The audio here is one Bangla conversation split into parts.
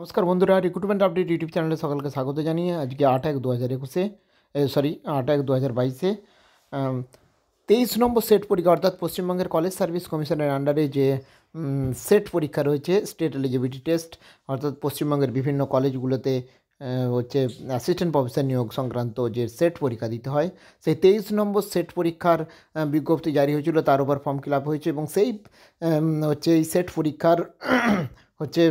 নমস্কার বন্ধুরা রিক্রুটমেন্ট আপডেট ইউটিউব চ্যানেলে সকলকে স্বাগত জানিয়ে আজকে আট এক দু হাজার একুশে সরি আট এক দু হাজার বাইশে তেইশ নম্বর সেট পরীক্ষা অর্থাৎ পশ্চিমবঙ্গের কলেজ সার্ভিস কমিশনের আন্ডারে যে সেট পরীক্ষা রয়েছে স্টেট এলিজিবিলিটি টেস্ট অর্থাৎ পশ্চিমবঙ্গের বিভিন্ন কলেজগুলোতে হচ্ছে অ্যাসিস্ট্যান্ট প্রফেসর নিয়োগ সংক্রান্ত যে সেট পরীক্ষা দিতে হয় সেই তেইশ নম্বর সেট পরীক্ষার বিজ্ঞপ্তি জারি হয়েছিল তার উপর ফর্ম ফিল আপ হয়েছে এবং সেই হচ্ছে এই সেট পরীক্ষার হচ্ছে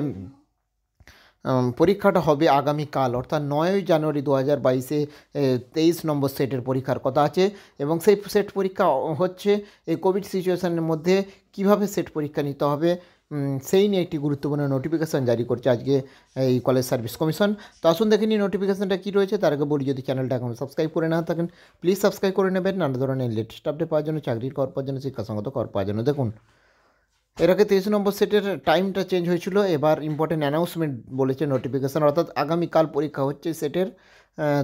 পরীক্ষাটা হবে আগামীকাল অর্থাৎ নয়ই জানুয়ারি দু হাজার বাইশে তেইশ নম্বর সেটের পরীক্ষার কথা আছে এবং সেই সেট পরীক্ষা হচ্ছে এই কোভিড সিচুয়েশানের মধ্যে কিভাবে সেট পরীক্ষা নিতে হবে সেই নিয়ে একটি গুরুত্বপূর্ণ নোটিফিকেশান জারি করছে আজকে এই কলেজ সার্ভিস কমিশন তো আসুন দেখে নিই নোটিফিকেশানটা কী রয়েছে তার আগে বলি যদি চ্যানেলটা এখন সাবস্ক্রাইব করে না থাকেন প্লিজ সাবস্ক্রাইব করে নেবেন নানা ধরনের লেটেস্ট আপডেট পাওয়ার জন্য চাকরির কর পাওয়ার জন্য শিক্ষাসঙ্গত কর পাওয়ার জন্য দেখুন এর আগে তেইশ নম্বর সেটের টাইমটা চেঞ্জ হয়েছিল এবার ইম্পর্টেন্ট অ্যানাউন্সমেন্ট বলেছে নোটিফিকেশান অর্থাৎ আগামীকাল পরীক্ষা হচ্ছে সেটের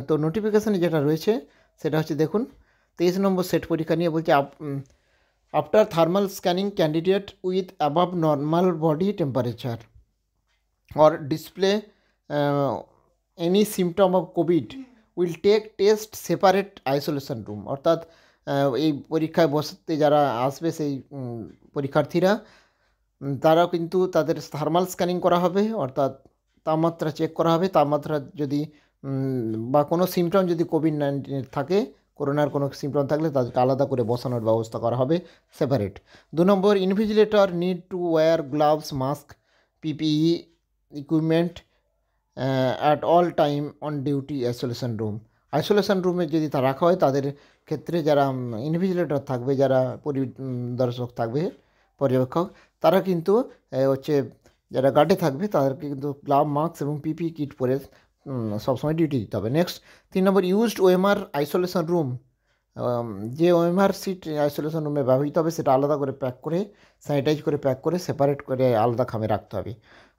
তো নোটিফিকেশানে যেটা রয়েছে সেটা হচ্ছে দেখুন তেইশ নম্বর সেট পরীক্ষা নিয়ে বলছে after thermal scanning candidate with above normal body temperature or display any symptom of COVID will take test separate isolation room অর্থাৎ এই পরীক্ষায় বসতে যারা আসবে সেই পরীক্ষার্থীরা তারা কিন্তু তাদের থার্মাল স্ক্যানিং করা হবে অর্থাৎ তাপমাত্রা চেক করা হবে তাপমাত্রা যদি বা কোনো সিমটম যদি কোভিড নাইন্টিনের থাকে করোনার কোনো সিমটম থাকলে তাদেরকে আলাদা করে বসানোর ব্যবস্থা করা হবে সেপারেট দু নম্বর invigilator need to wear gloves mask PPE equipment at all time on duty isolation room isolation রুমে যদি তা রাখা হয় তাদের ক্ষেত্রে যারা ইনভিজিলেটর থাকবে যারা পরিদর্শক থাকবে পর্যবেক্ষক তারা কিন্তু হচ্ছে যারা গার্ডে থাকবে তাদেরকে কিন্তু গ্লাভ মাস্ক এবং পিপি কিট পরে সবসময় ডিউটি দিতে হবে নেক্সট তিন নম্বর ইউজড ওএমআর আইসোলেশন রুম যে ওএমআর সিট আইসোলেশন রুমে ব্যবহৃত হবে সেটা আলাদা করে প্যাক করে স্যানিটাইজ করে প্যাক করে সেপারেট করে আলাদা খামে রাখতে হবে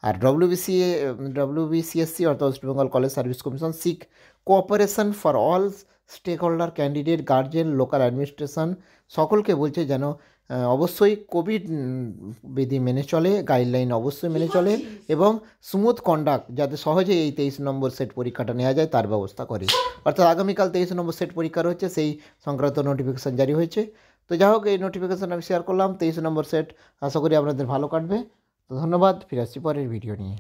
আর ডব্লিউবিসিএ ডব্লিউবিসিএসসি অর্থাৎ West Bengal College Service Commission seek cooperation for all stakeholder candidate guardian local administration সকলকে বলছে যেন অবশ্যই কোভিড বিধি মেনে চলে গাইডলাইন অবশ্যই মেনে চলে এবং স্মুথ কন্ডাক্ট যাতে সহজে এই তেইশ নম্বর সেট পরীক্ষাটা নেওয়া যায় তার ব্যবস্থা করে অর্থাৎ আগামীকাল তেইশ নম্বর সেট পরীক্ষা রয়েছে সেই সংক্রান্ত নোটিফিকেশান জারি হয়েছে তো যাই হোক এই নোটিফিকেশান আমি শেয়ার করলাম তেইশ নম্বর সেট আশা করি আপনাদের ভালো কাটবে তো ধন্যবাদ ফিরে আসছি পরের ভিডিও নিয়ে